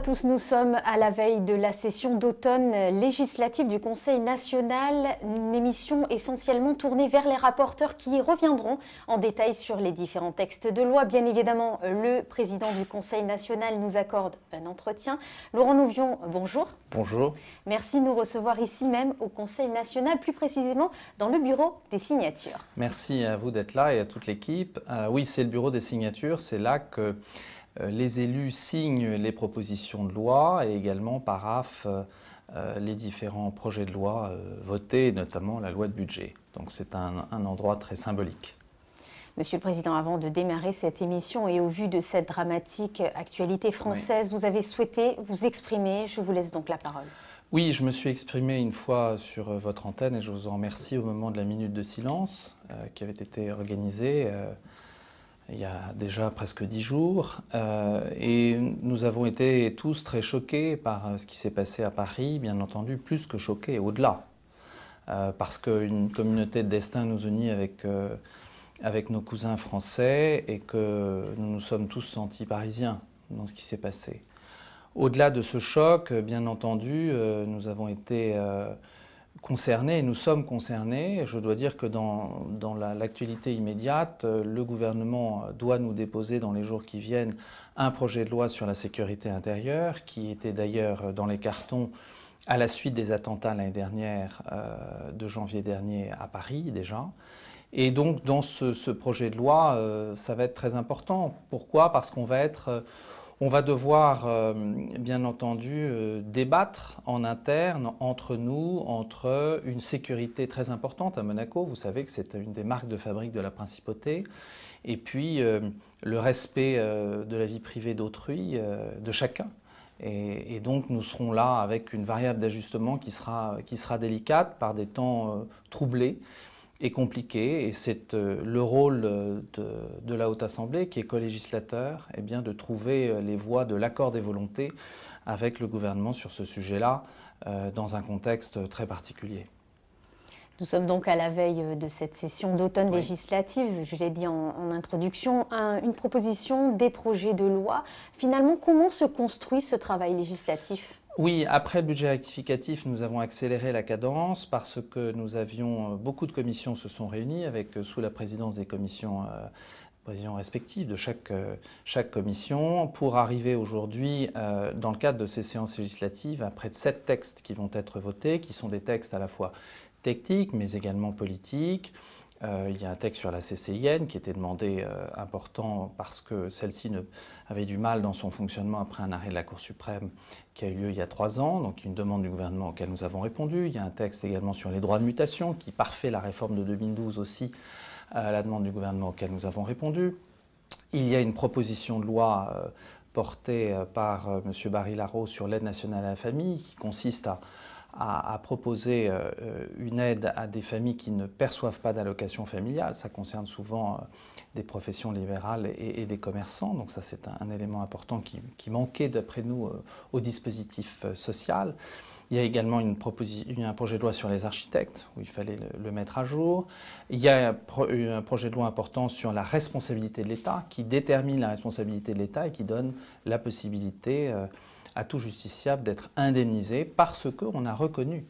à tous, nous sommes à la veille de la session d'automne législative du Conseil national, une émission essentiellement tournée vers les rapporteurs qui reviendront en détail sur les différents textes de loi. Bien évidemment, le président du Conseil national nous accorde un entretien. Laurent Nouvion, bonjour. Bonjour. Merci de nous recevoir ici même au Conseil national, plus précisément dans le bureau des signatures. Merci à vous d'être là et à toute l'équipe. Ah oui, c'est le bureau des signatures, c'est là que euh, les élus signent les propositions de loi et également paraffent euh, euh, les différents projets de loi votés, notamment la loi de budget. Donc c'est un, endroit très symbolique. Monsieur le Président, avant de démarrer cette émission et au vu de cette dramatique actualité française, vous avez souhaité vous exprimer. Je vous laisse donc la parole. Oui, je me suis exprimé une fois sur votre antenne et je vous en remercie au moment de la minute de silence qui avait été organisée il y a déjà presque dix jours. Euh, et nous avons été tous très choqués par euh, ce qui s'est passé à Paris, bien entendu, plus que choqués, au-delà. Euh, parce qu'une communauté de destin nous unit avec, avec nos cousins français et que nous nous sommes tous sentis parisiens dans ce qui s'est passé. Au-delà de ce choc, bien entendu, nous avons été concernés, nous sommes concernés. Je dois dire que dans, dans l'actualité immédiate, euh, le gouvernement euh, doit nous déposer dans les jours qui viennent un projet de loi sur la sécurité intérieure, qui était d'ailleurs euh, dans les cartons à la suite des attentats l'année dernière, de janvier dernier à Paris déjà. Et donc dans ce, projet de loi, ça va être très important. Pourquoi Parce qu'on va être... On va devoir, euh, bien entendu, euh, débattre en interne, entre nous, entre une sécurité très importante à Monaco. Vous savez que c'est une des marques de fabrique de la principauté. Et puis, euh, le respect de la vie privée d'autrui, de chacun. Et, donc, nous serons là avec une variable d'ajustement qui sera, qui sera délicate par des temps troublés est compliqué et c'est euh, le rôle euh, de, la Haute Assemblée, qui est co-législateur, eh bien, de trouver euh, les voies de l'accord des volontés avec le gouvernement sur ce sujet-là dans un contexte très particulier. Nous sommes donc à la veille euh, de cette session d'automne législative. Je l'ai dit en, introduction, une proposition, des projets de loi. Finalement, comment se construit ce travail législatif oui, après le budget rectificatif, nous avons accéléré la cadence parce que nous avions euh, beaucoup de commissions se sont réunies avec euh, sous la présidence des commissions présidents respectifs de chaque, chaque commission pour arriver aujourd'hui, dans le cadre de ces séances législatives, à près de sept textes qui vont être votés, qui sont des textes à la fois technique, mais également politique. Euh, il y a un texte sur la CCIN qui était demandé euh, important parce que celle-ci avait du mal dans son fonctionnement après un arrêt de la Cour suprême qui a eu lieu il y a trois ans, donc une demande du gouvernement auquel nous avons répondu. Il y a un texte également sur les droits de mutation qui parfait la réforme de 2012 aussi à euh, la demande du gouvernement auquel nous avons répondu. Il y a une proposition de loi portée par M. Barry Larrault sur l'aide nationale à la famille qui consiste à à, proposer euh, euh, une aide à des familles qui ne perçoivent pas d'allocation familiale. Ça concerne souvent euh, des professions libérales et, des commerçants, donc ça c'est un, élément important qui, manquait d'après nous au dispositif social. Il y a également un projet de loi sur les architectes, où il fallait le, mettre à jour. Il y a un, projet de loi important sur la responsabilité de l'État, qui détermine la responsabilité de l'État et qui donne la possibilité à tout justiciable d'être indemnisé parce qu'on a reconnu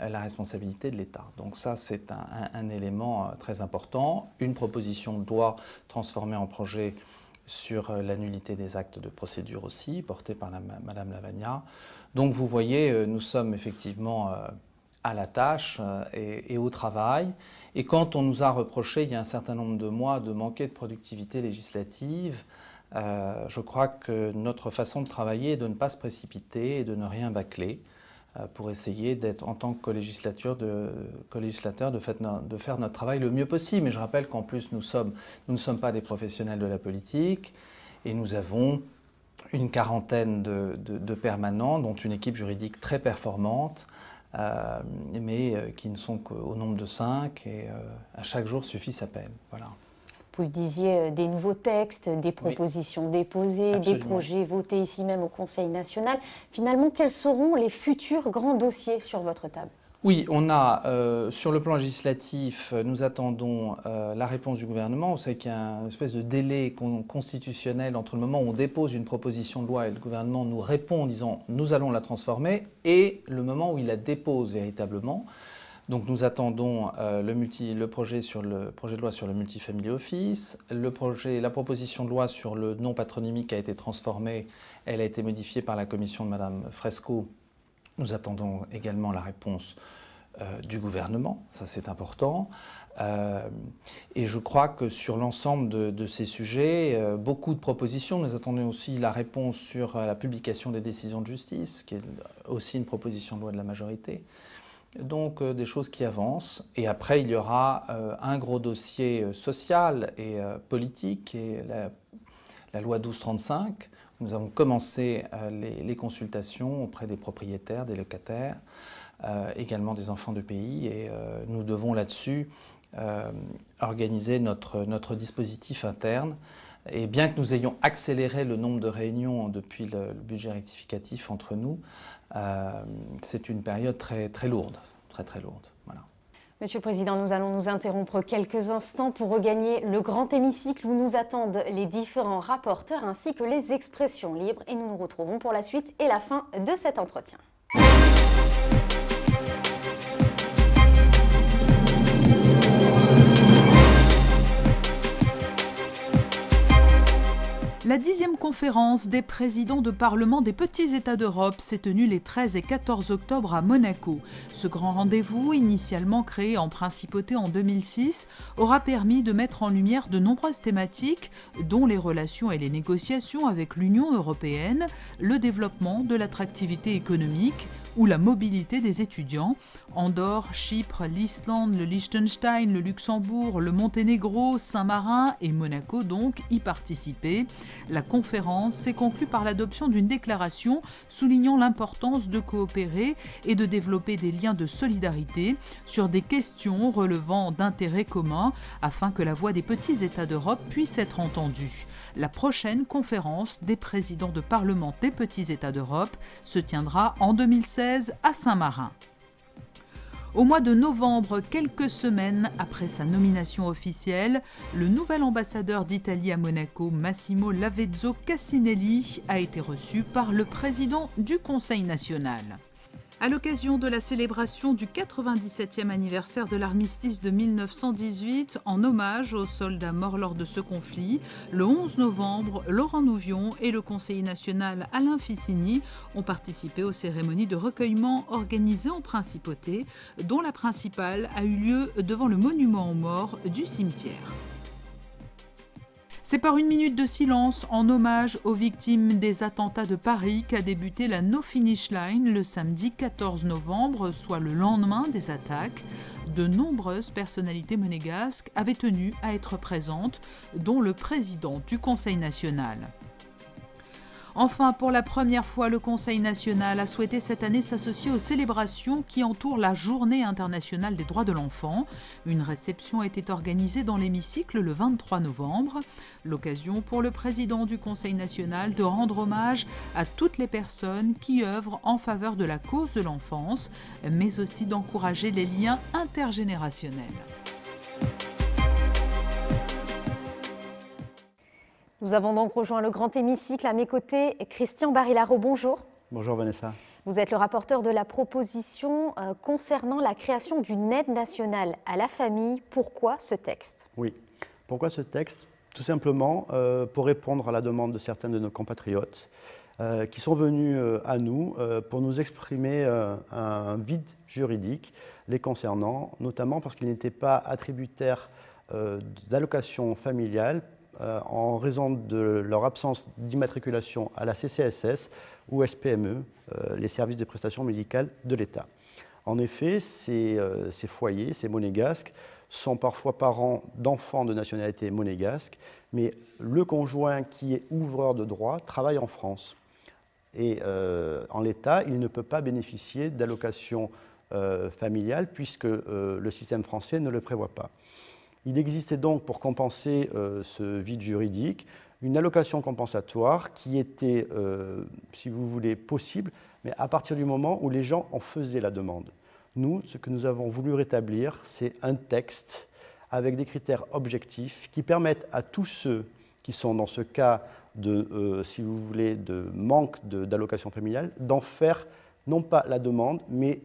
euh, la responsabilité de l'État. Donc ça, c'est un, élément euh, très important. Une proposition doit transformer en projet sur euh, la nullité des actes de procédure aussi, portée par Mme Madame Lavagna. Donc vous voyez, nous sommes effectivement à la tâche et, et au travail. Et quand on nous a reproché il y a un certain nombre de mois de manquer de productivité législative, euh, je crois que notre façon de travailler est de ne pas se précipiter et de ne rien bâcler euh, pour essayer d'être en tant que de, co-législateur de, de, faire notre travail le mieux possible. Et je rappelle qu'en plus nous, sommes, nous ne sommes pas des professionnels de la politique et nous avons une quarantaine de, permanents, dont une équipe juridique très performante, euh, mais qui ne sont qu'au nombre de cinq et à chaque jour suffit sa peine. Voilà vous le disiez, euh, des nouveaux textes, des propositions déposées, des projets votés ici même au Conseil national. Finalement, quels seront les futurs grands dossiers sur votre table oui, on a, euh, sur le plan législatif, euh, nous attendons la réponse du gouvernement. Vous savez qu'il y a une espèce de délai constitutionnel entre le moment où on dépose une proposition de loi et le gouvernement nous répond en disant nous allons la transformer et le moment où il la dépose véritablement. Donc nous attendons euh, le, projet sur le projet de loi sur le multifamily office. la proposition de loi sur le nom patronymique a été transformée. Elle a été modifiée par la commission de Madame Fresco. Nous attendons également la réponse euh, du gouvernement, ça c'est important. Euh, et je crois que sur l'ensemble de, ces sujets, beaucoup de propositions. Nous attendons aussi la réponse sur la publication des décisions de justice, qui est aussi une proposition de loi de la majorité. Donc euh, des choses qui avancent. Et après, il y aura euh, un gros dossier euh, social et politique, et la, loi 1235. Nous avons commencé les, les, consultations auprès des propriétaires, des locataires, également des enfants de pays. Et nous devons là-dessus organiser notre, notre dispositif interne. Et bien que nous ayons accéléré le nombre de réunions depuis le, budget rectificatif entre nous, euh, c'est une période très, très lourde, très très lourde. Monsieur le Président, nous allons nous interrompre quelques instants pour regagner le grand hémicycle où nous attendent les différents rapporteurs ainsi que les expressions libres et nous nous retrouvons pour la suite et la fin de cet entretien. La dixième conférence des présidents de parlement des petits États d'Europe s'est tenue les 13 et 14 octobre à Monaco. Ce grand rendez-vous, initialement créé en principauté en 2006, aura permis de mettre en lumière de nombreuses thématiques, dont les relations et les négociations avec l'Union européenne, le développement de l'attractivité économique, ou la mobilité des étudiants. Andorre, Chypre, l'Islande, le Liechtenstein, le Luxembourg, le Monténégro, Saint-Marin et Monaco donc y participaient. La conférence s'est conclue par l'adoption d'une déclaration soulignant l'importance de coopérer et de développer des liens de solidarité sur des questions relevant d'intérêts communs afin que la voix des petits États d'Europe puisse être entendue. La prochaine conférence des présidents de parlement des petits États d'Europe se tiendra en 2016 à Saint-Marin. Au mois de novembre, quelques semaines après sa nomination officielle, le nouvel ambassadeur d'Italie à Monaco, Massimo Lavezzo Cassinelli, a été reçu par le président du Conseil national. À l'occasion de la célébration du 97e anniversaire de l'armistice de 1918, en hommage aux soldats morts lors de ce conflit, le 11 novembre, Laurent Nouvion et le conseiller national Alain Ficini ont participé aux cérémonies de recueillement organisées en principauté, dont la principale a eu lieu devant le monument aux morts du cimetière. C'est par une minute de silence en hommage aux victimes des attentats de Paris qu'a débuté la No Finish Line le samedi 14 novembre, soit le lendemain des attaques. De nombreuses personnalités monégasques avaient tenu à être présentes, dont le président du Conseil national. Enfin, pour la première fois, le Conseil national a souhaité cette année s'associer aux célébrations qui entourent la Journée internationale des droits de l'enfant. Une réception a été organisée dans l'hémicycle le 23 novembre. L'occasion pour le président du Conseil national de rendre hommage à toutes les personnes qui œuvrent en faveur de la cause de l'enfance, mais aussi d'encourager les liens intergénérationnels. Nous avons donc rejoint le grand hémicycle. À mes côtés, Christian Barilaro, bonjour. Bonjour Vanessa. Vous êtes le rapporteur de la proposition euh, concernant la création d'une aide nationale à la famille. Pourquoi ce texte Oui, pourquoi ce texte Tout simplement euh, pour répondre à la demande de certains de nos compatriotes euh, qui sont venus à nous pour nous exprimer un vide juridique les concernant, notamment parce qu'ils n'étaient pas attributaires d'allocations familiales euh, en raison de leur absence d'immatriculation à la CCSS ou SPME, euh, les services de prestations médicales de l'État. En effet, euh, ces, foyers, ces monégasques, sont parfois parents d'enfants de nationalité monégasque, mais le conjoint qui est ouvreur de droit travaille en France. Et en l'État, il ne peut pas bénéficier d'allocations familiales puisque le système français ne le prévoit pas. Il existait donc, pour compenser euh, ce vide juridique, une allocation compensatoire qui était, euh, si vous voulez, possible, mais à partir du moment où les gens en faisaient la demande. Nous, ce que nous avons voulu rétablir, c'est un texte avec des critères objectifs qui permettent à tous ceux qui sont dans ce cas de, euh, si vous voulez, de manque d'allocation familiale, d'en faire non pas la demande, mais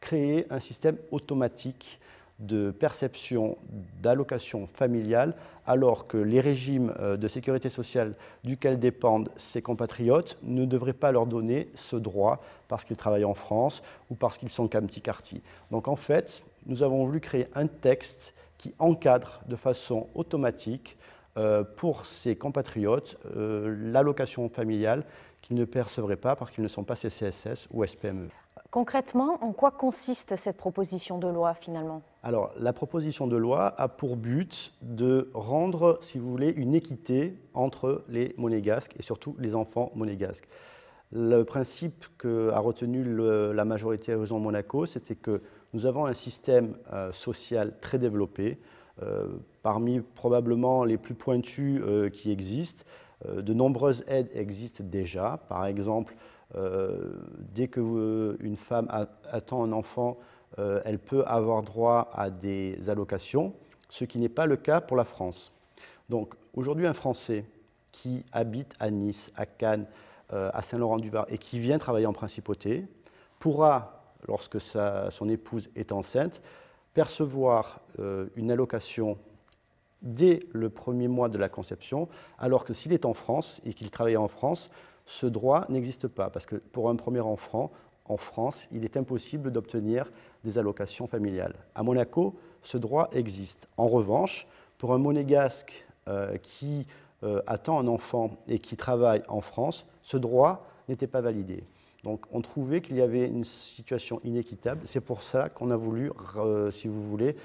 créer un système automatique de perception d'allocation familiale, alors que les régimes euh, de sécurité sociale duquel dépendent ces compatriotes ne devraient pas leur donner ce droit parce qu'ils travaillent en France ou parce qu'ils sont qu'un petit quartier. Donc en fait, nous avons voulu créer un texte qui encadre de façon automatique euh, pour ces compatriotes euh, l'allocation familiale qu'ils ne percevraient pas parce qu'ils ne sont pas CCSS ou SPME. Concrètement, en quoi consiste cette proposition de loi finalement Alors, la proposition de loi a pour but de rendre, si vous voulez, une équité entre les monégasques et surtout les enfants monégasques. Le principe qu'a retenu la majorité à Horizon Monaco, c'était que nous avons un système euh, social très développé, euh, parmi probablement les plus pointus euh, qui existent. de nombreuses aides existent déjà, par exemple euh, dès qu'une euh, femme attend un enfant, euh, elle peut avoir droit à des allocations, ce qui n'est pas le cas pour la France. Donc aujourd'hui, un Français qui habite à Nice, à Cannes, à Saint-Laurent-du-Var et qui vient travailler en principauté pourra, lorsque son épouse est enceinte, percevoir une allocation dès le premier mois de la conception, alors que s'il est en France et qu'il travaille en France, ce droit n'existe pas parce que pour un premier enfant, en France, il est impossible d'obtenir des allocations familiales. À Monaco, ce droit existe. En revanche, pour un monégasque euh, qui euh, attend un enfant et qui travaille en France, ce droit n'était pas validé. Donc on trouvait qu'il y avait une situation inéquitable. C'est pour ça qu'on a voulu, euh, si vous voulez,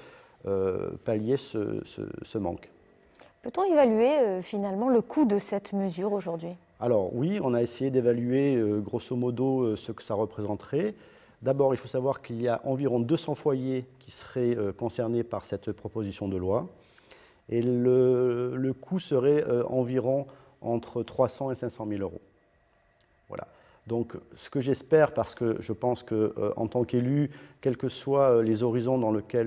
pallier ce manque. Peut-on évaluer finalement le coût de cette mesure aujourd'hui alors oui, on a essayé d'évaluer euh, grosso modo euh, ce que ça représenterait. D'abord, il faut savoir qu'il y a environ 200 foyers qui seraient euh, concernés par cette proposition de loi. Et le, coût serait environ entre 300 et 500 000 euros. Voilà. Donc ce que j'espère, parce que je pense qu'en tant qu'élu, quels que soient les horizons dans lesquels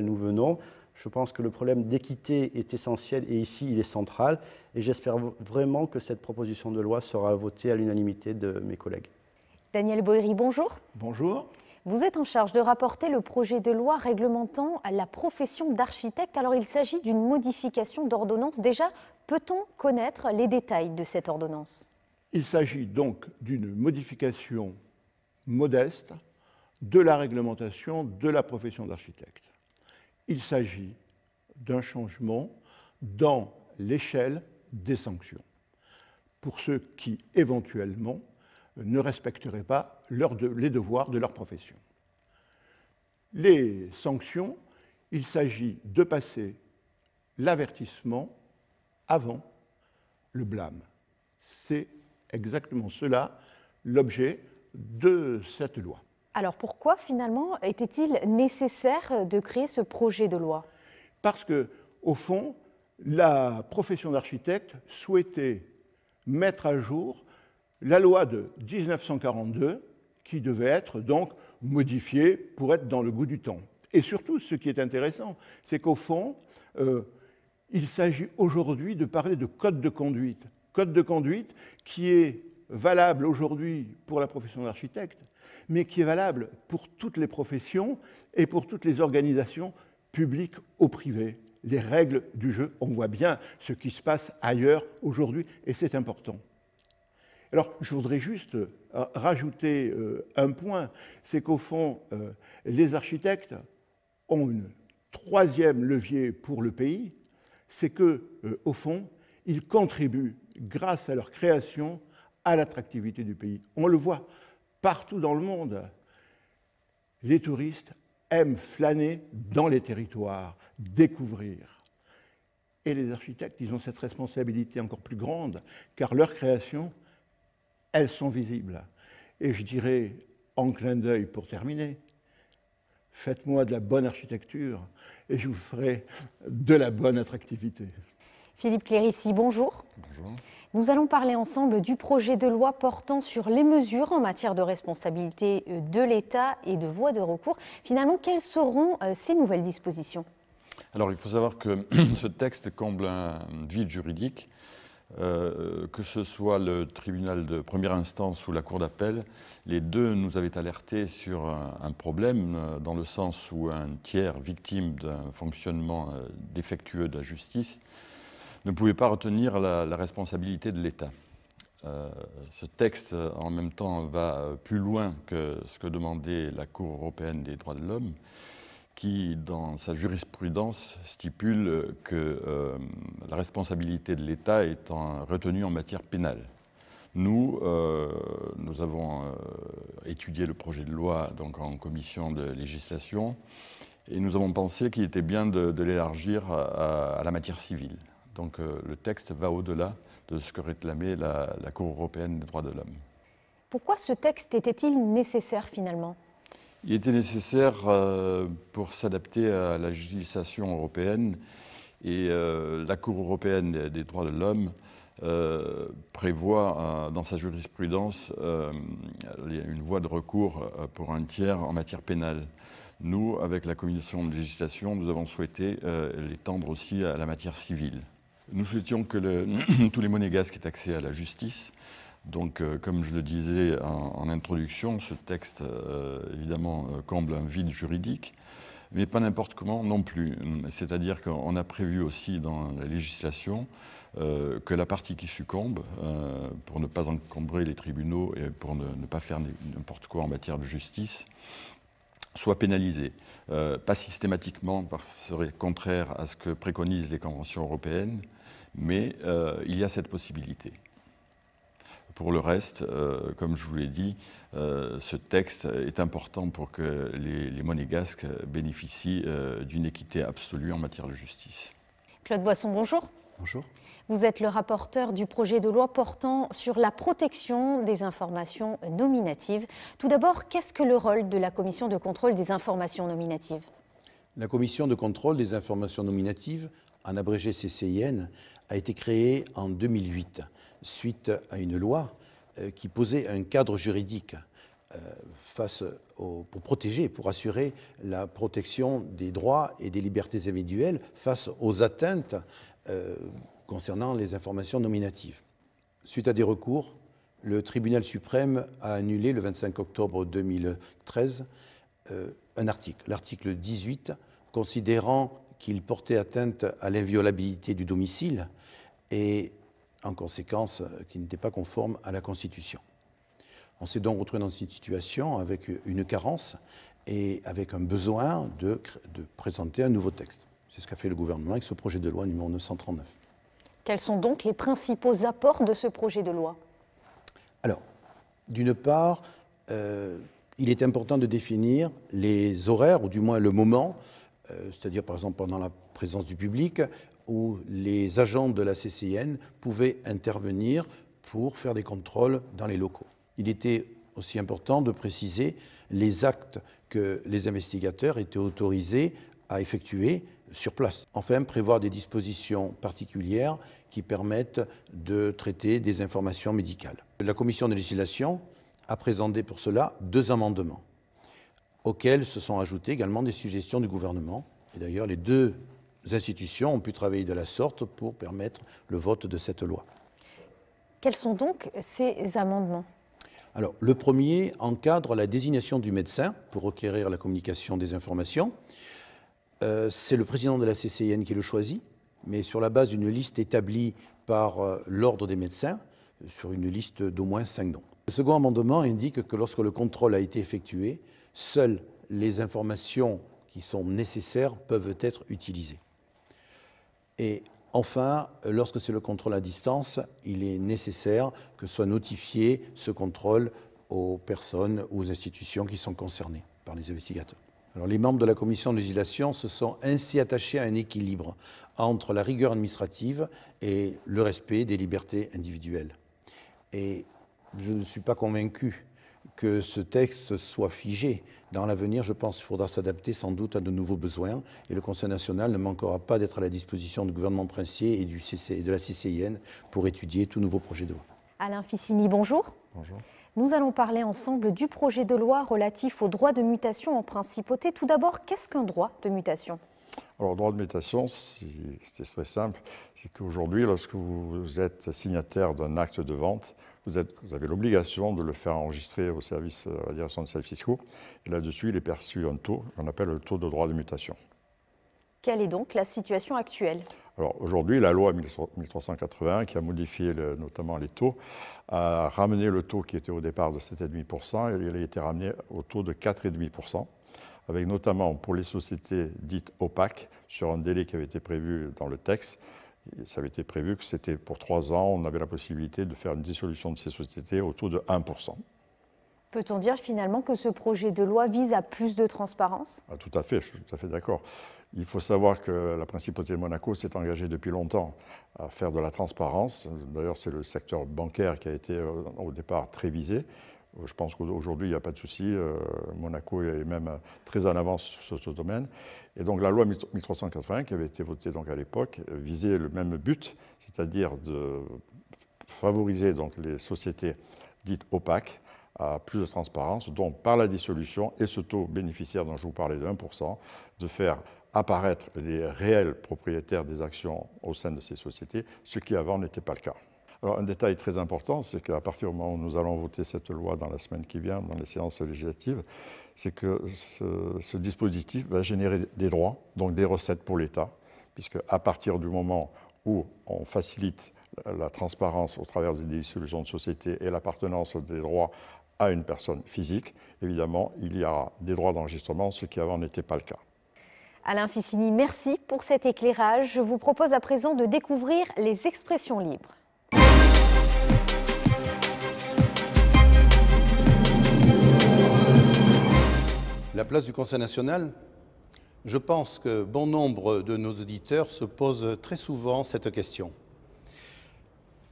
nous venons, je pense que le problème d'équité est essentiel et ici il est central. Et j'espère vraiment que cette proposition de loi sera votée à l'unanimité de mes collègues. Daniel Boéry, bonjour. Bonjour. Vous êtes en charge de rapporter le projet de loi réglementant la profession d'architecte. Alors il s'agit d'une modification d'ordonnance. Déjà, peut-on connaître les détails de cette ordonnance Il s'agit donc d'une modification modeste de la réglementation de la profession d'architecte. Il s'agit d'un changement dans l'échelle des sanctions pour ceux qui, éventuellement, ne respecteraient pas les devoirs de leur profession. Les sanctions, il s'agit de passer l'avertissement avant le blâme. C'est exactement cela l'objet de cette loi. Alors pourquoi finalement était-il nécessaire de créer ce projet de loi Parce que, au fond, la profession d'architecte souhaitait mettre à jour la loi de 1942 qui devait être donc modifiée pour être dans le goût du temps. Et surtout, ce qui est intéressant, c'est qu'au fond, euh, il s'agit aujourd'hui de parler de code de conduite. Code de conduite qui est valable aujourd'hui pour la profession d'architecte, mais qui est valable pour toutes les professions et pour toutes les organisations publiques ou privées. Les règles du jeu, on voit bien ce qui se passe ailleurs aujourd'hui, et c'est important. Alors, je voudrais juste euh, rajouter euh, un point, c'est qu'au fond, euh, les architectes ont une troisième levier pour le pays, c'est que, au fond, ils contribuent, grâce à leur création, à l'attractivité du pays. On le voit partout dans le monde. Les touristes aiment flâner dans les territoires, découvrir. Et les architectes, ils ont cette responsabilité encore plus grande, car leurs créations, elles sont visibles. Et je dirais, en clin d'œil pour terminer, faites-moi de la bonne architecture et je vous ferai de la bonne attractivité. Philippe Clérici, bonjour. Bonjour. Nous allons parler ensemble du projet de loi portant sur les mesures en matière de responsabilité euh, de l'État et de voies de recours. Finalement, quelles seront euh, ces nouvelles dispositions Alors, il faut savoir que ce texte comble un vide juridique. Euh, que ce soit le tribunal de première instance ou la cour d'appel, les deux nous avaient alertés sur un, problème dans le sens où un tiers victime d'un fonctionnement défectueux de la justice ne pouvait pas retenir la, responsabilité de l'État. Euh, ce texte, euh, en même temps, va euh, plus loin que ce que demandait la Cour européenne des droits de l'homme, qui, dans sa jurisprudence, stipule que la responsabilité de l'État est retenue en matière pénale. Nous, nous avons étudié le projet de loi donc, en commission de législation et nous avons pensé qu'il était bien de, l'élargir à, la matière civile. Donc euh, le texte va au-delà de ce que réclamait la, Cour européenne des droits de l'homme. Pourquoi ce texte était-il nécessaire finalement Il était nécessaire euh, pour s'adapter à la législation européenne et euh, la Cour européenne des, droits de l'homme prévoit dans sa jurisprudence une voie de recours pour un tiers en matière pénale. Nous, avec la commission de législation, nous avons souhaité l'étendre aussi à la matière civile. Nous souhaitions que tous les monégasques aient accès à la justice. Donc, euh, comme je le disais en, introduction, ce texte, euh, évidemment, euh, comble un vide juridique, mais pas n'importe comment non plus. C'est-à-dire qu'on a prévu aussi dans la législation que la partie qui succombe, pour ne pas encombrer les tribunaux et pour ne, pas faire n'importe quoi en matière de justice, soit pénalisée, pas systématiquement, parce que ce serait contraire à ce que préconisent les conventions européennes, mais euh, il y a cette possibilité. Pour le reste, euh, comme je vous l'ai dit, euh, ce texte est important pour que les, les monégasques bénéficient d'une équité absolue en matière de justice. Claude Boisson, bonjour. Bonjour. Vous êtes le rapporteur du projet de loi portant sur la protection des informations nominatives. Tout d'abord, qu'est-ce que le rôle de la commission de contrôle des informations nominatives La commission de contrôle des informations nominatives en abrégé CCIN, a été créé en 2008 suite à une loi euh, qui posait un cadre juridique euh, face pour protéger, pour assurer la protection des droits et des libertés individuelles face aux atteintes euh, concernant les informations nominatives. Suite à des recours, le tribunal suprême a annulé le 25 octobre 2013 un article, l'article 18, considérant qu'il portait atteinte à l'inviolabilité du domicile et, en conséquence, qu'il n'était pas conforme à la Constitution. On s'est donc retrouvé dans cette situation avec une carence et avec un besoin de, présenter un nouveau texte. C'est ce qu'a fait le gouvernement avec ce projet de loi numéro 939. Quels sont donc les principaux apports de ce projet de loi Alors, d'une part, euh, il est important de définir les horaires, ou du moins le moment, euh, c'est-à-dire par exemple pendant la présence du public, où les agents de la CCN pouvaient intervenir pour faire des contrôles dans les locaux. Il était aussi important de préciser les actes que les investigateurs étaient autorisés à effectuer sur place. Enfin, prévoir des dispositions particulières qui permettent de traiter des informations médicales. La commission de législation a présenté pour cela deux amendements auxquelles se sont ajoutées également des suggestions du gouvernement. Et d'ailleurs, les deux institutions ont pu travailler de la sorte pour permettre le vote de cette loi. Quels sont donc ces amendements Alors, le premier encadre la désignation du médecin pour requérir la communication des informations. Euh, c'est le président de la CCIN qui le choisit, mais sur la base d'une liste établie par euh, l'Ordre des médecins, euh, sur une liste d'au moins cinq noms. Le second amendement indique que lorsque le contrôle a été effectué, seules les informations qui sont nécessaires peuvent être utilisées. Et enfin, lorsque c'est le contrôle à distance, il est nécessaire que soit notifié ce contrôle aux personnes, ou aux institutions qui sont concernées par les investigateurs. Alors, les membres de la commission de législation se sont ainsi attachés à un équilibre entre la rigueur administrative et le respect des libertés individuelles. Et je ne suis pas convaincu que ce texte soit figé. Dans l'avenir, je pense qu'il faudra s'adapter sans doute à de nouveaux besoins et le Conseil national ne manquera pas d'être à la disposition du gouvernement princier et, du de la CCIN pour étudier tout nouveau projet de loi. Alain Ficini, bonjour. Bonjour. Nous allons parler ensemble du projet de loi relatif au droit de mutation en principauté. Tout d'abord, qu'est-ce qu'un droit de mutation alors, le droit de mutation, c'est très simple. C'est qu'aujourd'hui, lorsque vous êtes signataire d'un acte de vente, vous, avez l'obligation de le faire enregistrer au service, à euh, la direction des services fiscaux. Et là-dessus, il est perçu un taux qu'on appelle le taux de droit de mutation. Quelle est donc la situation actuelle alors aujourd'hui, la loi 1381, qui a modifié notamment les taux, a ramené le taux qui était au départ de 7,5%, et il a été ramené au taux de 4,5%, avec notamment pour les sociétés dites opaques, sur un délai qui avait été prévu dans le texte, ça avait été prévu que c'était pour trois ans, on avait la possibilité de faire une dissolution de ces sociétés autour de 1%. Peut-on dire finalement que ce projet de loi vise à plus de transparence ah, Tout à fait, je suis tout à fait d'accord. Il faut savoir que la principauté de Monaco s'est engagée depuis longtemps à faire de la transparence. D'ailleurs, c'est le secteur bancaire qui a été euh, au départ très visé. Je pense qu'aujourd'hui, il n'y a pas de souci. Euh, Monaco est même euh, très en avance sur ce domaine. Et donc la loi 1380, qui avait été votée donc à l'époque, euh, visait le même but, c'est-à-dire de favoriser donc les sociétés dites opaques à plus de transparence, donc par la dissolution et ce taux bénéficiaire dont je vous parlais de 1%, de faire apparaître les réels propriétaires des actions au sein de ces sociétés, ce qui avant n'était pas le cas un détail très important, c'est qu'à partir du moment où nous allons voter cette loi dans la semaine qui vient, dans les séances législatives, c'est que ce, dispositif va générer des droits, donc des recettes pour l'État, puisque à partir du moment où on facilite la transparence au travers des dissolutions de société et l'appartenance des droits à une personne physique, évidemment, il y aura des droits d'enregistrement, ce qui avant n'était pas le cas. Alain Ficini, merci pour cet éclairage. Je vous propose à présent de découvrir les expressions libres. la place du Conseil national, je pense que bon nombre de nos auditeurs se posent très souvent cette question.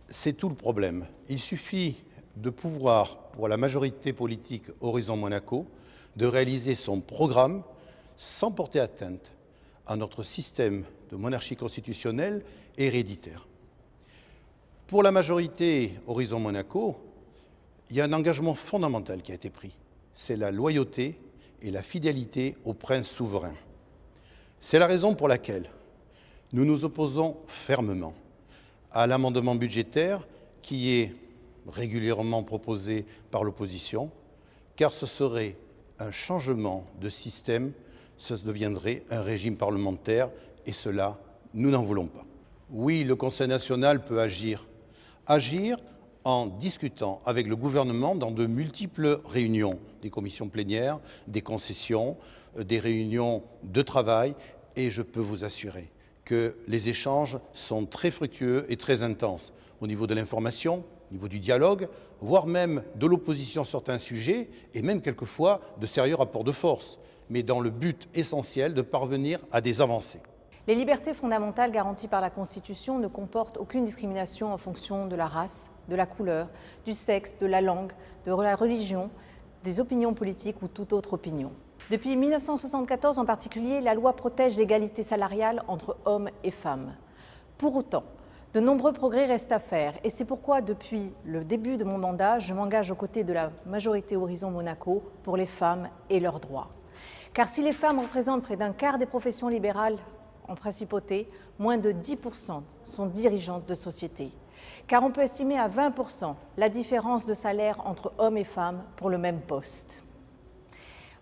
C'est tout le problème. Il suffit de pouvoir, pour la majorité politique Horizon Monaco, de réaliser son programme sans porter atteinte à notre système de monarchie constitutionnelle héréditaire. Pour la majorité Horizon Monaco, il y a un engagement fondamental qui a été pris. C'est la loyauté et la fidélité au prince souverain. C'est la raison pour laquelle nous nous opposons fermement à l'amendement budgétaire qui est régulièrement proposé par l'opposition, car ce serait un changement de système, ce deviendrait un régime parlementaire, et cela, nous n'en voulons pas. Oui, le Conseil national peut agir. Agir en discutant avec le gouvernement dans de multiples réunions, des commissions plénières, des concessions, euh, des réunions de travail, et je peux vous assurer que les échanges sont très fructueux et très intenses au niveau de l'information, au niveau du dialogue, voire même de l'opposition sur certains sujets, et même quelquefois de sérieux rapports de force, mais dans le but essentiel de parvenir à des avancées. Les libertés fondamentales garanties par la Constitution ne comportent aucune discrimination en fonction de la race, de la couleur, du sexe, de la langue, de la religion, des opinions politiques ou toute autre opinion. Depuis 1974 en particulier, la loi protège l'égalité salariale entre hommes et femmes. Pour autant, de nombreux progrès restent à faire et c'est pourquoi depuis le début de mon mandat, je m'engage aux côtés de la majorité Horizon Monaco pour les femmes et leurs droits. Car si les femmes représentent près d'un quart des professions libérales en principauté, moins de 10% sont dirigeantes de société, Car on peut estimer à 20% la différence de salaire entre hommes et femmes pour le même poste.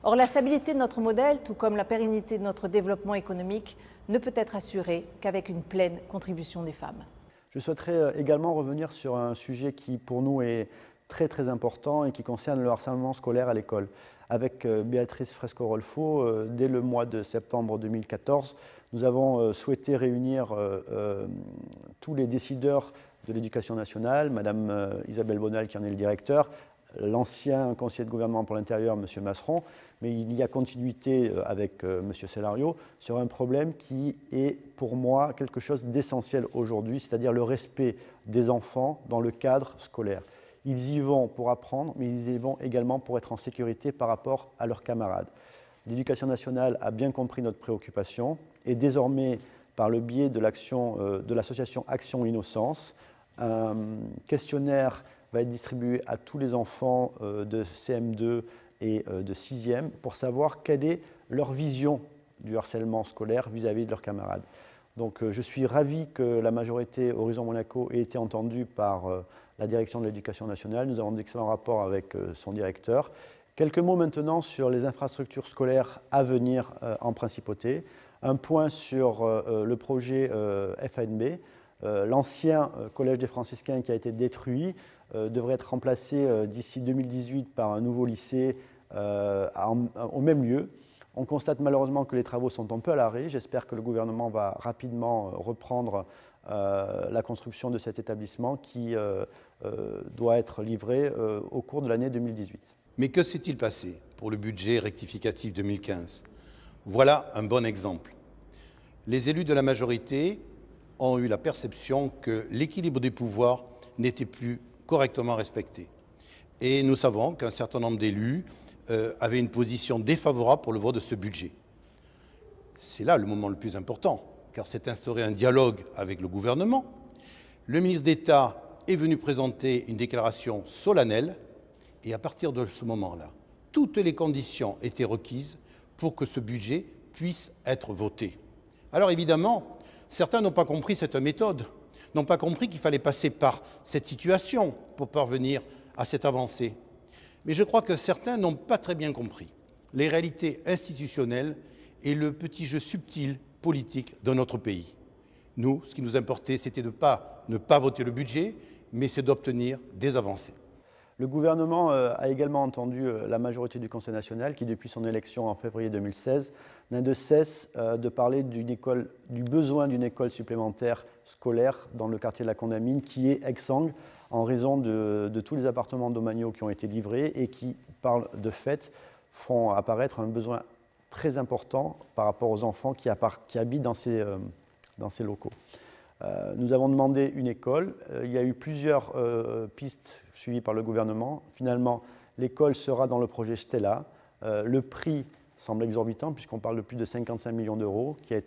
Or, la stabilité de notre modèle, tout comme la pérennité de notre développement économique, ne peut être assurée qu'avec une pleine contribution des femmes. Je souhaiterais euh, également revenir sur un sujet qui, pour nous, est très très important et qui concerne le harcèlement scolaire à l'école. Avec euh, Béatrice Fresco-Rolfo, euh, dès le mois de septembre 2014, nous avons euh, souhaité réunir euh, euh, tous les décideurs de l'éducation nationale, Madame Isabelle Bonal qui en est le directeur, l'ancien conseiller de gouvernement pour l'intérieur, monsieur Masseron, mais il y a continuité avec monsieur Salario, sur un problème qui est pour moi quelque chose d'essentiel aujourd'hui, c'est-à-dire le respect des enfants dans le cadre scolaire. Ils y vont pour apprendre, mais ils y vont également pour être en sécurité par rapport à leurs camarades. L'éducation nationale a bien compris notre préoccupation, et désormais, par le biais euh, de l'association Action Innocence, un questionnaire va être distribué à tous les enfants euh, de CM2 et euh, de 6e pour savoir quelle est leur vision du harcèlement scolaire vis-à-vis -vis de leurs camarades. Donc je suis ravi que la majorité Horizon Monaco ait été entendue par la direction de l'éducation nationale. Nous avons d'excellents rapports avec son directeur. Quelques mots maintenant sur les infrastructures scolaires à venir en principauté un point sur euh, euh, le projet euh, FNB. L'ancien collège des franciscains qui a été détruit devrait être remplacé d'ici 2018 par un nouveau lycée au même lieu. On constate malheureusement que les travaux sont un peu à l'arrêt. J'espère que le gouvernement va rapidement reprendre la construction de cet établissement qui doit être livré au cours de l'année 2018. Mais que s'est-il passé pour le budget rectificatif 2015 Voilà un bon exemple les élus de la majorité ont eu la perception que l'équilibre des pouvoirs n'était plus correctement respecté. Et nous savons qu'un certain nombre d'élus euh, avaient une position défavorable pour le vote de ce budget. C'est là le moment le plus important, car c'est instauré un dialogue avec le gouvernement. Le ministre d'État est venu présenter une déclaration solennelle, et à partir de ce moment-là, toutes les conditions étaient requises pour que ce budget puisse être voté. Alors évidemment, certains n'ont pas compris cette méthode, n'ont pas compris qu'il fallait passer par cette situation pour parvenir à cette avancée. Mais je crois que certains n'ont pas très bien compris les réalités institutionnelles et le petit jeu subtil politique de notre pays. Nous, ce qui nous importait, c'était de pas, ne pas voter le budget, mais c'est d'obtenir des avancées. Le gouvernement euh, a également entendu euh, la majorité du Conseil national qui, depuis son élection en février 2016, n'a de cesse euh, de parler du besoin d'une école supplémentaire scolaire dans le quartier de la Condamine qui est exsangue en raison de, tous les appartements domaniaux qui ont été livrés et qui, par de fait, font apparaître un besoin très important par rapport aux enfants qui, habitent dans ces locaux. Euh, nous avons demandé une école. Euh, il y a eu plusieurs euh, pistes suivies par le gouvernement. Finalement, l'école sera dans le projet Stella. le prix semble exorbitant puisqu'on parle de plus de 55 millions d'euros qui a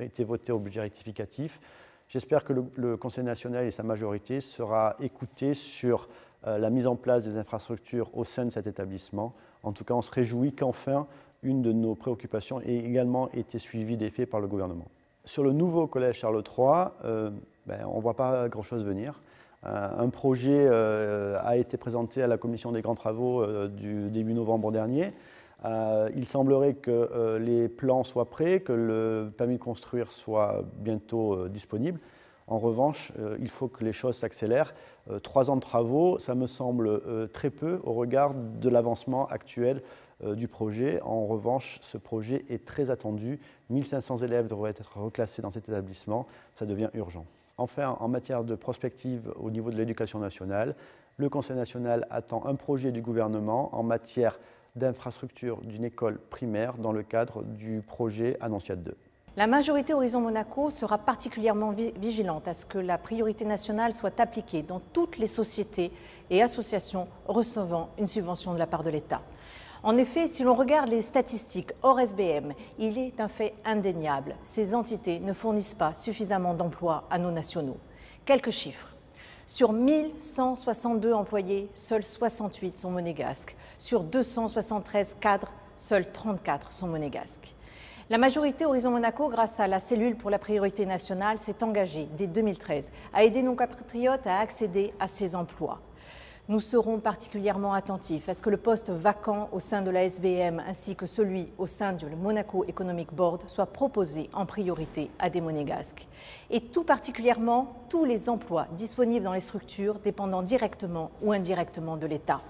été voté au budget rectificatif. J'espère que le, Conseil national et sa majorité sera écouté sur la mise en place des infrastructures au sein de cet établissement. En tout cas, on se réjouit qu'enfin une de nos préoccupations ait également été suivie faits par le gouvernement sur le nouveau collège Charles III, euh, ben, on ne voit pas grand-chose venir. Euh, un projet euh, a été présenté à la commission des grands travaux du début novembre dernier. il semblerait que les plans soient prêts, que le permis de construire soit bientôt disponible. En revanche, il faut que les choses s'accélèrent. trois ans de travaux, ça me semble très peu au regard de l'avancement actuel euh, du projet. En revanche, ce projet est très attendu. 1500 élèves devraient être reclassés dans cet établissement. Ça devient urgent. Enfin, en matière de prospective au niveau de l'éducation nationale, le Conseil national attend un projet du gouvernement en matière d'infrastructure d'une école primaire dans le cadre du projet Annonciade 2. La majorité Horizon Monaco sera particulièrement vigilante à ce que la priorité nationale soit appliquée dans toutes les sociétés et associations recevant une subvention de la part de l'État. En effet, si l'on regarde les statistiques hors SBM, il est un fait indéniable. Ces entités ne fournissent pas suffisamment d'emplois à nos nationaux. Quelques chiffres. Sur 1162 employés, seuls 68 sont monégasques. Sur 273 cadres, seuls 34 sont monégasques. La majorité Horizon Monaco, grâce à la cellule pour la priorité nationale, s'est engagée dès 2013 à aider nos compatriotes à accéder à ces emplois. Nous serons particulièrement attentifs à ce que le poste vacant au sein de la SBM ainsi que celui au sein du Monaco Economic Board soit proposé en priorité à des monégasques. Et tout particulièrement tous les emplois disponibles dans les structures dépendant directement ou indirectement de l'État.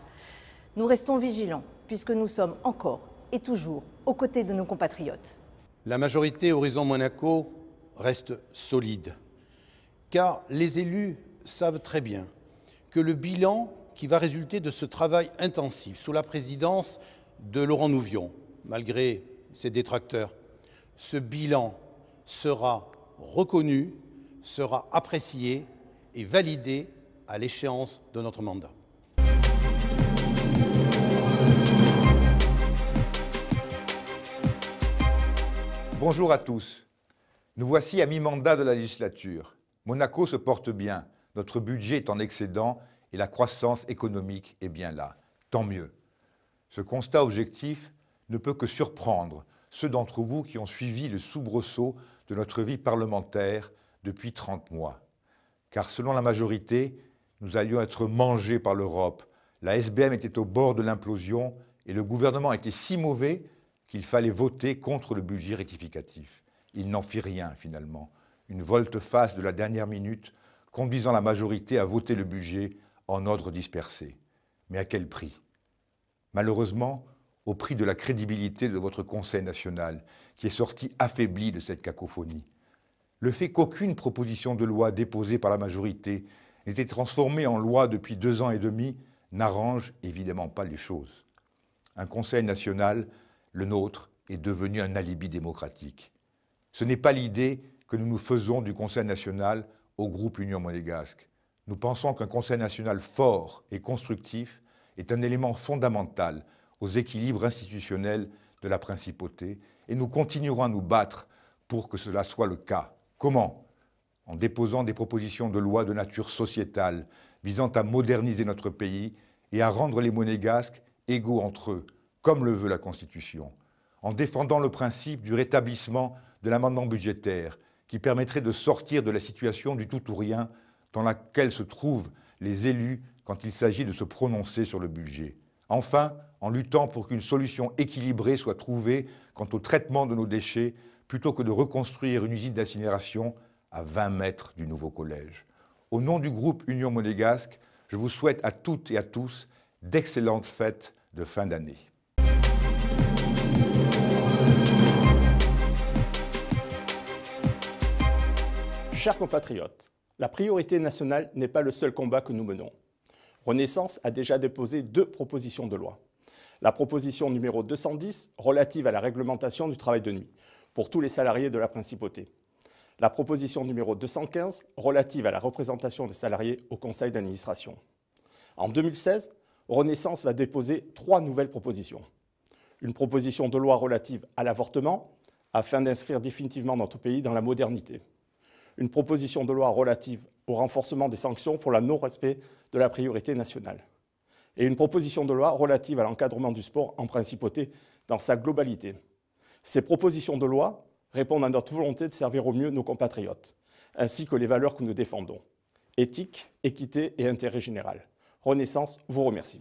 Nous restons vigilants puisque nous sommes encore et toujours aux côtés de nos compatriotes. La majorité Horizon Monaco reste solide, car les élus savent très bien que le bilan qui va résulter de ce travail intensif sous la présidence de Laurent Nouvion, malgré ses détracteurs. Ce bilan sera reconnu, sera apprécié et validé à l'échéance de notre mandat. Bonjour à tous. Nous voici à mi-mandat de la législature. Monaco se porte bien, notre budget est en excédent et la croissance économique est bien là. Tant mieux. Ce constat objectif ne peut que surprendre ceux d'entre vous qui ont suivi le soubresaut de notre vie parlementaire depuis 30 mois. Car selon la majorité, nous allions être mangés par l'Europe. La SBM était au bord de l'implosion et le gouvernement était si mauvais qu'il fallait voter contre le budget rectificatif. Il n'en fit rien finalement. Une volte-face de la dernière minute conduisant la majorité à voter le budget en ordre dispersé. Mais à quel prix Malheureusement, au prix de la crédibilité de votre Conseil national, qui est sorti affaibli de cette cacophonie. Le fait qu'aucune proposition de loi déposée par la majorité n'ait été transformée en loi depuis deux ans et demi n'arrange évidemment pas les choses. Un Conseil national, le nôtre, est devenu un alibi démocratique. Ce n'est pas l'idée que nous nous faisons du Conseil national au groupe Union monégasque. Nous pensons qu'un Conseil national fort et constructif est un élément fondamental aux équilibres institutionnels de la principauté et nous continuerons à nous battre pour que cela soit le cas. Comment En déposant des propositions de loi de nature sociétale visant à moderniser notre pays et à rendre les monégasques égaux entre eux, comme le veut la Constitution, en défendant le principe du rétablissement de l'amendement budgétaire qui permettrait de sortir de la situation du tout ou rien dans laquelle se trouvent les élus quand il s'agit de se prononcer sur le budget. Enfin, en luttant pour qu'une solution équilibrée soit trouvée quant au traitement de nos déchets, plutôt que de reconstruire une usine d'incinération à 20 mètres du nouveau collège. Au nom du groupe Union Monégasque, je vous souhaite à toutes et à tous d'excellentes fêtes de fin d'année. Chers compatriotes, la priorité nationale n'est pas le seul combat que nous menons. Renaissance a déjà déposé deux propositions de loi. La proposition numéro 210 relative à la réglementation du travail de nuit pour tous les salariés de la principauté. La proposition numéro 215 relative à la représentation des salariés au conseil d'administration. En 2016, Renaissance va déposer trois nouvelles propositions. Une proposition de loi relative à l'avortement afin d'inscrire définitivement notre pays dans la modernité une proposition de loi relative au renforcement des sanctions pour la non-respect de la priorité nationale et une proposition de loi relative à l'encadrement du sport en principauté dans sa globalité. Ces propositions de loi répondent à notre volonté de servir au mieux nos compatriotes, ainsi que les valeurs que nous défendons éthique, équité et intérêt général. Renaissance vous remercie.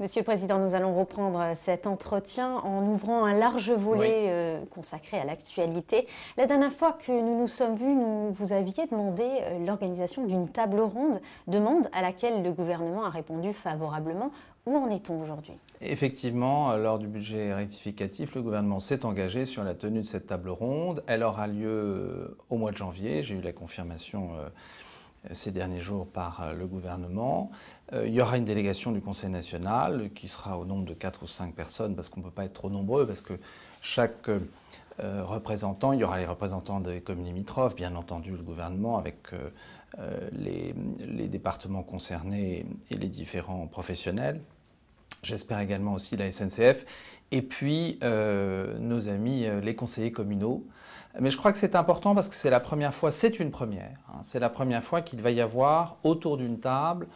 Monsieur le Président, nous allons reprendre cet entretien en ouvrant un large volet euh, consacré à l'actualité. La dernière fois que nous nous sommes vus, nous vous aviez demandé euh, l'organisation d'une table ronde, demande à laquelle le gouvernement a répondu favorablement. Où en est-on aujourd'hui Effectivement, euh, lors du budget rectificatif, le gouvernement s'est engagé sur la tenue de cette table ronde. Elle aura lieu au mois de janvier. J'ai eu la confirmation. ces derniers jours par le gouvernement. Euh, il y aura une délégation du Conseil national qui sera au nombre de 4 ou 5 personnes parce qu'on ne peut pas être trop nombreux, parce que chaque euh, euh, représentant, il y aura les représentants des communes limitrophes, bien entendu le gouvernement avec les, départements concernés et les différents professionnels. J'espère également aussi la SNCF et puis nos amis les conseillers communaux. Mais je crois que c'est important parce que c'est la première fois, c'est une première, hein. c'est la première fois qu'il va y avoir autour d'une table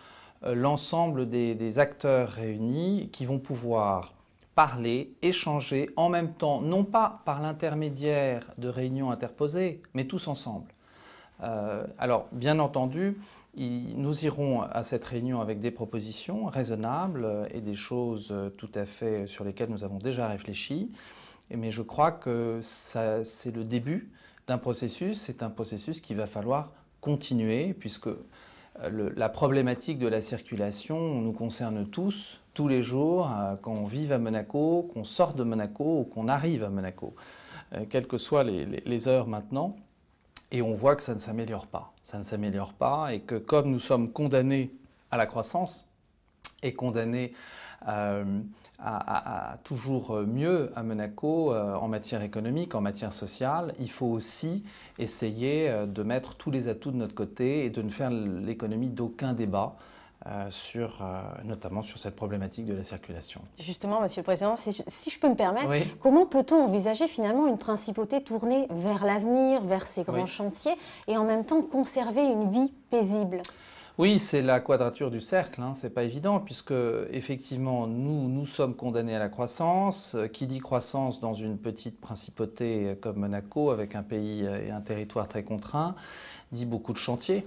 euh, l'ensemble des, acteurs réunis qui vont pouvoir parler, échanger en même temps, non pas par l'intermédiaire de réunions interposées, mais tous ensemble. Euh, alors, bien entendu, nous irons à cette réunion avec des propositions raisonnables et des choses tout à fait sur lesquelles nous avons déjà réfléchi, mais je crois que c'est le début d'un processus, c'est un processus qu'il va falloir continuer, puisque euh, la problématique de la circulation nous concerne tous, tous les jours, euh, quand on vive à Monaco, qu'on sort de Monaco ou qu'on arrive à Monaco, euh, quelles que soient les, les heures maintenant. Et on voit que ça ne s'améliore pas. Ça ne s'améliore pas et que comme nous sommes condamnés à la croissance, et condamnés à, euh, toujours mieux à Monaco euh, en matière économique, en matière sociale, il faut aussi essayer euh, de mettre tous les atouts de notre côté et de ne faire l'économie d'aucun débat. sur, notamment sur cette problématique de la circulation. Justement, Monsieur le Président, si je, peux me permettre, comment peut-on envisager finalement une principauté tournée vers l'avenir, vers ces grands chantiers, et en même temps conserver une vie paisible oui, c'est la quadrature du cercle, Ce hein, c'est pas évident, puisque effectivement, nous, nous sommes condamnés à la croissance. Euh, qui dit croissance dans une petite principauté comme Monaco, avec un pays euh, et un territoire très contraint, dit beaucoup de chantiers.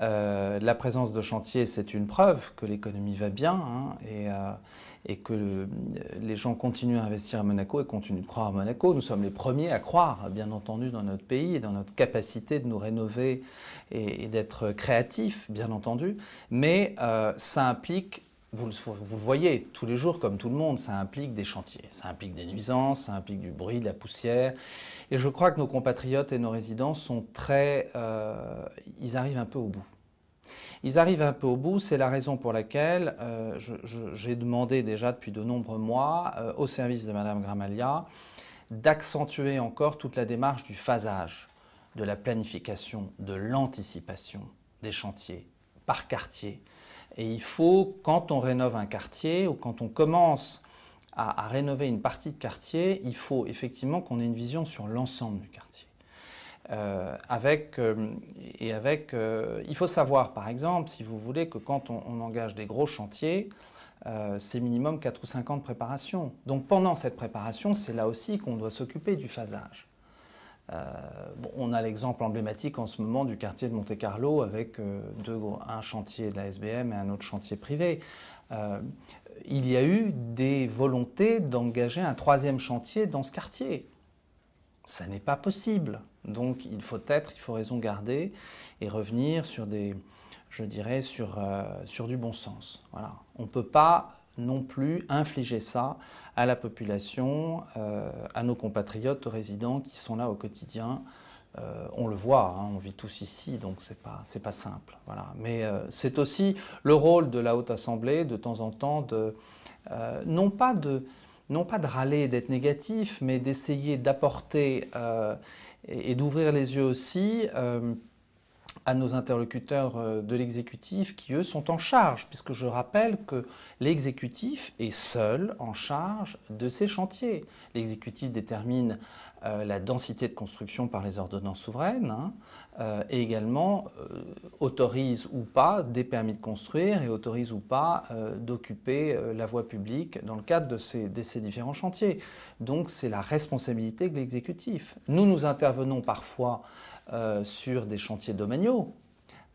Euh, la présence de chantiers, c'est une preuve que l'économie va bien. Hein, et que euh, les gens continuent à investir à Monaco et continuent de croire à Monaco. Nous sommes les premiers à croire, bien entendu, dans notre pays et dans notre capacité de nous rénover et, d'être créatifs, bien entendu. Mais euh, ça implique vous le, vous voyez tous les jours comme tout le monde, ça implique des chantiers, ça implique des nuisances, ça implique du bruit, de la poussière. Et je crois que nos compatriotes et nos résidents sont très... Euh, ils arrivent un peu au bout. Ils arrivent un peu au bout, c'est la raison pour laquelle euh, j'ai demandé déjà depuis de nombreux mois euh, au service de Madame Gramaglia d'accentuer encore toute la démarche du phasage, de la planification, de l'anticipation des chantiers par quartier. Et il faut, quand on rénove un quartier ou quand on commence à, à rénover une partie de quartier, il faut effectivement qu'on ait une vision sur l'ensemble du quartier. Euh, avec, euh, et avec, euh, il faut savoir, par exemple, si vous voulez, que quand on, engage des gros chantiers, c'est minimum 4 ou 5 ans de préparation. Donc pendant cette préparation, c'est là aussi qu'on doit s'occuper du phasage. on a l'exemple emblématique en ce moment du quartier de Monte-Carlo avec un chantier de la SBM et un autre chantier privé. il y a eu des volontés d'engager un troisième chantier dans ce quartier. Ça n'est pas possible. Donc il faut être, il faut raison garder et revenir sur des, je dirais, sur, euh, sur du bon sens. Voilà. On ne peut pas non plus infliger ça à la population, euh, à nos compatriotes, aux résidents qui sont là au quotidien. Euh, on le voit, hein, on vit tous ici, donc c'est pas pas simple. Voilà. Mais c'est aussi le rôle de la haute assemblée de temps en temps de non pas de non pas de râler, d'être négatif, mais d'essayer d'apporter et, d'ouvrir les yeux aussi. Euh, à nos interlocuteurs euh, de l'exécutif qui, eux, sont en charge, puisque je rappelle que l'exécutif est seul en charge de ces chantiers. L'exécutif détermine euh, la densité de construction par les ordonnances souveraines hein, euh, et également autorise ou pas des permis de construire et autorise ou pas d'occuper la voie publique dans le cadre de ces, de ces différents chantiers. Donc c'est la responsabilité de l'exécutif. Nous, nous intervenons parfois euh, sur des chantiers domaniaux.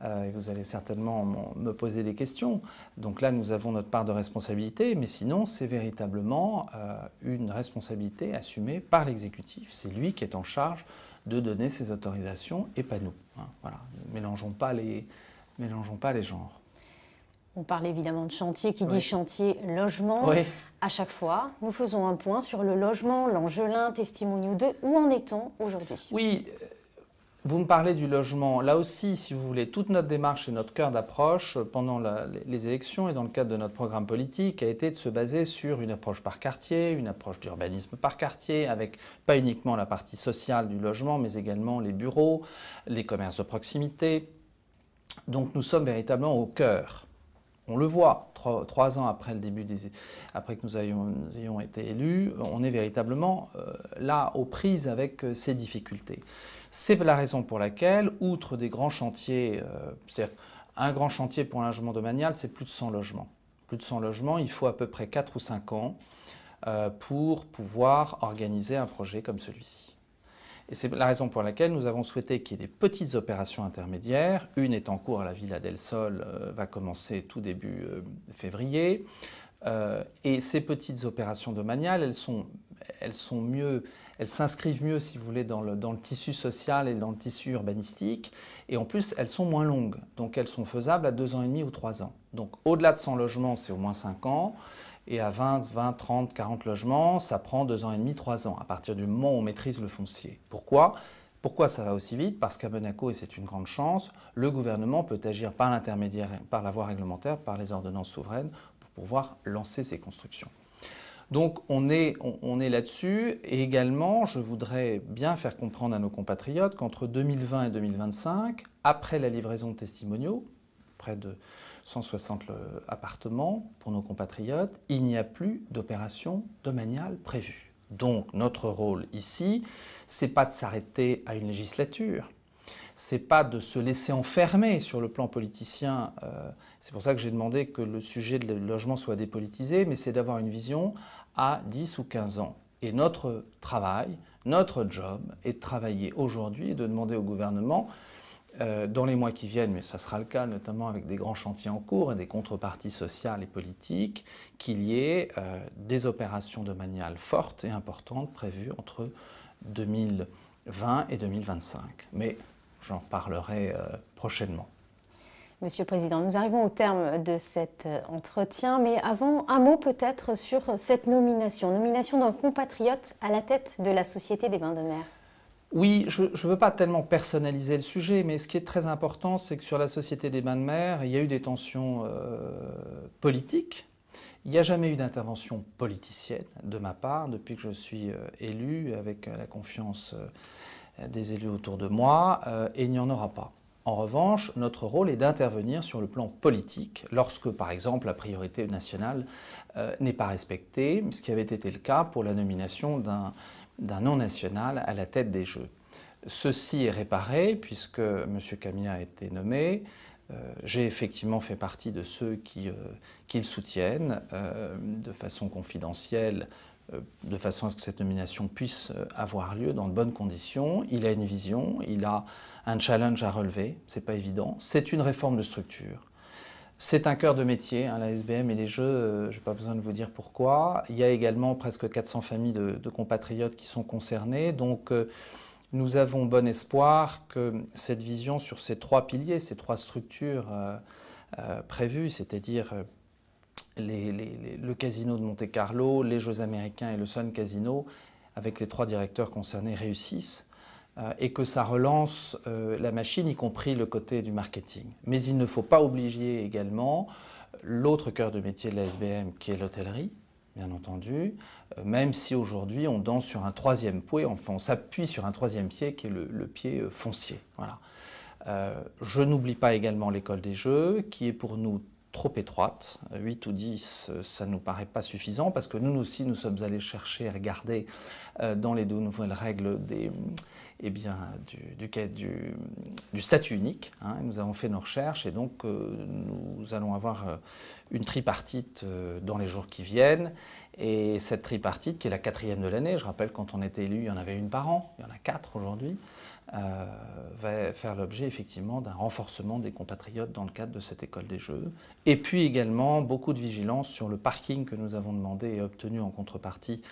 Euh, vous allez certainement me poser des questions. Donc là, nous avons notre part de responsabilité, mais sinon, c'est véritablement euh, une responsabilité assumée par l'exécutif. C'est lui qui est en charge de donner ses autorisations et pas nous. Hein. voilà, mélangeons pas les, mélangeons pas les genres. On parle évidemment de chantier, qui dit chantier, logement. Oui. À chaque fois, nous faisons un point sur le logement, l'enjeu l'un, testimonio 2. Où en est-on aujourd'hui Oui, vous me parlez du logement. Là aussi, si vous voulez, toute notre démarche et notre cœur d'approche euh, pendant les élections et dans le cadre de notre programme politique a été de se baser sur une approche par quartier, une approche d'urbanisme par quartier, avec pas uniquement la partie sociale du logement, mais également les bureaux, les commerces de proximité. Donc nous sommes véritablement au cœur. On le voit, trois, ans après, le début après que nous ayons, été élus, on est véritablement euh, là aux prises avec euh, ces difficultés. C'est la raison pour laquelle, outre des grands chantiers, euh, c'est-à-dire un grand chantier pour un logement domanial, c'est plus de 100 logements. Plus de 100 logements, il faut à peu près 4 ou 5 ans euh, pour pouvoir organiser un projet comme celui-ci. Et c'est la raison pour laquelle nous avons souhaité qu'il y ait des petites opérations intermédiaires. Une est en cours à la Villa del Sol, euh, va commencer tout début février. et ces petites opérations domaniales, elles sont, elles sont mieux elles s'inscrivent mieux, si vous voulez, dans le, tissu social et dans le tissu urbanistique. Et en plus, elles sont moins longues. Donc elles sont faisables à deux ans et demi ou trois ans. Donc au-delà de 100 logements, c'est au moins cinq ans. Et à 20, 20, 30, 40 logements, ça prend deux ans et demi, trois ans, à partir du moment où on maîtrise le foncier. Pourquoi pourquoi ça va aussi vite Parce qu'à Monaco, et c'est une grande chance, le gouvernement peut agir par l'intermédiaire, par la voie réglementaire, par les ordonnances souveraines, pour pouvoir lancer ces constructions. Donc on est, là-dessus. Et également, je voudrais bien faire comprendre à nos compatriotes qu'entre 2020 et 2025, après la livraison de testimoniaux, près de 160 euh, appartements pour nos compatriotes, il n'y a plus d'opération domaniale prévue. Donc notre rôle ici, c'est pas de s'arrêter à une législature, c'est pas de se laisser enfermer sur le plan politicien. Euh, c'est pour ça que j'ai demandé que le sujet de logement soit dépolitisé, mais c'est d'avoir une vision à 10 ou 15 ans. Et notre travail, notre job est de travailler aujourd'hui, et de demander au gouvernement euh, dans les mois qui viennent, mais ça sera le cas notamment avec des grands chantiers en cours et des contreparties sociales et politiques, qu'il y ait euh, des opérations de manière fortes et importantes prévues entre 2020 et 2025. Mais J'en reparlerai euh, prochainement. Monsieur le Président, nous arrivons au terme de cet euh, entretien, mais avant, un mot peut-être sur cette nomination, nomination d'un compatriote à la tête de la Société des Bains de Mer. Oui, je ne veux pas tellement personnaliser le sujet, mais ce qui est très important, c'est que sur la Société des Bains de Mer, il y a eu des tensions euh, politiques. Il n'y a jamais eu d'intervention politicienne de ma part depuis que je suis élu avec la confiance euh, des élus autour de moi, euh, et il n'y en aura pas. En revanche, notre rôle est d'intervenir sur le plan politique lorsque, par exemple, la priorité nationale euh, n'est pas respectée, ce qui avait été le cas pour la nomination d'un non-national à la tête des Jeux. Ceci est réparé puisque M. Camilla a été nommé. J'ai effectivement fait partie de ceux qui, qui le soutiennent de façon confidentielle euh, de façon à ce que cette nomination puisse euh, avoir lieu dans de bonnes conditions. Il a une vision, il a un challenge à relever, c'est pas évident. C'est une réforme de structure. C'est un cœur de métier, hein, la SBM et les jeux, euh, j'ai je n'ai pas besoin de vous dire pourquoi. Il y a également presque 400 familles de, compatriotes qui sont concernées, donc nous avons bon espoir que cette vision sur ces trois piliers, ces trois structures prévues, c'est-à-dire le casino de Monte-Carlo, les Jeux américains et le Sun Casino, avec les trois directeurs concernés, réussissent euh, et que ça relance euh, la machine, y compris le côté du marketing. Mais il ne faut pas obliger également euh, l'autre cœur de métier de la SBM, qui est l'hôtellerie, bien entendu, même si aujourd'hui on danse sur un troisième pied, enfin on s'appuie sur un troisième pied qui est le, pied foncier. Voilà. je n'oublie pas également l'école des jeux, qui est pour nous trop étroite. 8 ou 10, euh, ça ne nous paraît pas suffisant parce que nous aussi, nous sommes allés chercher et regarder euh, dans les deux nouvelles règles des, eh bien, du, du, statut unique. Hein. Nous avons fait nos recherches et donc euh, nous allons avoir une tripartite dans les jours qui viennent. Et cette tripartite, qui est la quatrième de l'année, je rappelle quand on était élu, il y en avait une par an, il y en a quatre aujourd'hui. Euh, va faire l'objet effectivement d'un renforcement des compatriotes dans le cadre de cette école des jeux. Et puis également beaucoup de vigilance sur le parking que nous avons demandé et obtenu en contrepartie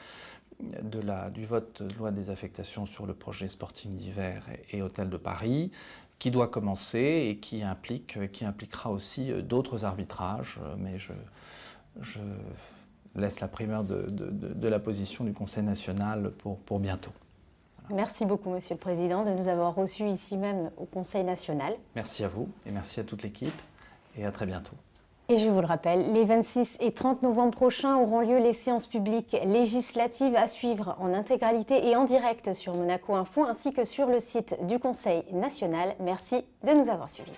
de la, du vote de loi des affectations sur le projet sporting d'hiver et, hôtel de Paris qui doit commencer et qui, implique, qui impliquera aussi euh, d'autres arbitrages, mais je, je laisse la primeur de, de, la position du Conseil national pour, pour bientôt. Merci beaucoup, Monsieur le Président, de nous avoir reçus ici même au Conseil national. Merci à vous et merci à toute l'équipe et à très bientôt. Et je vous le rappelle, les 26 et 30 novembre prochains auront lieu les séances publiques législatives à suivre en intégralité et en direct sur Monaco Info ainsi que sur le site du Conseil national. Merci de nous avoir suivis.